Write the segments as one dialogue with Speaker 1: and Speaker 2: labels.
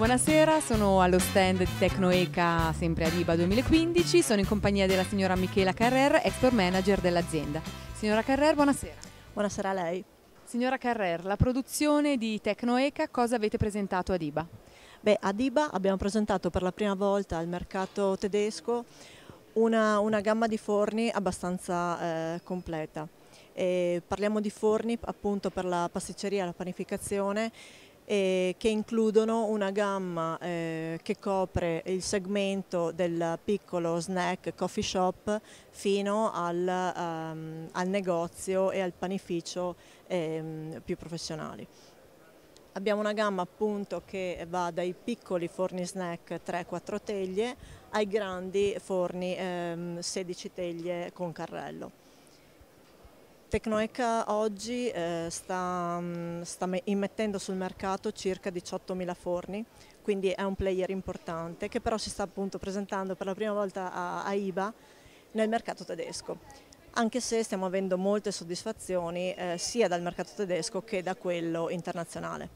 Speaker 1: Buonasera, sono allo stand di Tecnoeca, sempre a Liba 2015, sono in compagnia della signora Michela Carrer, export manager dell'azienda. Signora Carrer, buonasera. Buonasera a lei. Signora Carrer, la produzione di Tecnoeca, cosa avete presentato a Diba? Beh, a Diba abbiamo presentato per la prima volta al mercato tedesco una, una gamma di forni abbastanza eh, completa. E parliamo di forni appunto per la pasticceria, e la panificazione eh, che includono una gamma eh, che copre il segmento del piccolo snack coffee shop fino al, um, al negozio e al panificio eh, più professionali. Abbiamo una gamma appunto che va dai piccoli forni snack 3-4 teglie ai grandi forni ehm, 16 teglie con carrello. Tecnoeca oggi eh, sta, mm, sta, immettendo sul mercato circa 18.000 forni, quindi è un player importante che però si sta appunto presentando per la prima volta a, a IBA nel mercato tedesco, anche se stiamo avendo molte soddisfazioni eh, sia dal mercato tedesco che da quello internazionale.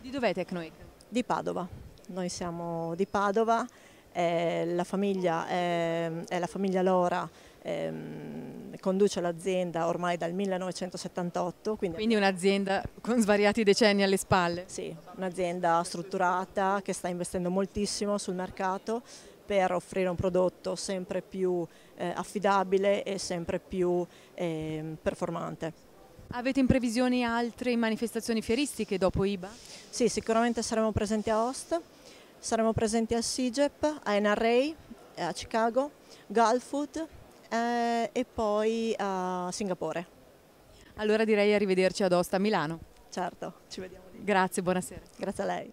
Speaker 1: Di dov'è Tecnoeca? Di Padova, noi siamo di Padova, eh, la famiglia è la famiglia Lora ehm, conduce l'azienda ormai dal 1978. Quindi, quindi un'azienda con svariati decenni alle spalle? Sì, un'azienda strutturata che sta investendo moltissimo sul mercato per offrire un prodotto sempre più eh, affidabile e sempre più eh, performante. Avete in previsione altre manifestazioni fieristiche dopo IBA? Sì, sicuramente saremo presenti a Host, saremo presenti a SIGEP, a NRA, a Chicago, Galfood, eh, e poi a Singapore. Allora direi arrivederci ad Osta a Milano. Certo, ci vediamo lì. Grazie, buonasera. Grazie a lei.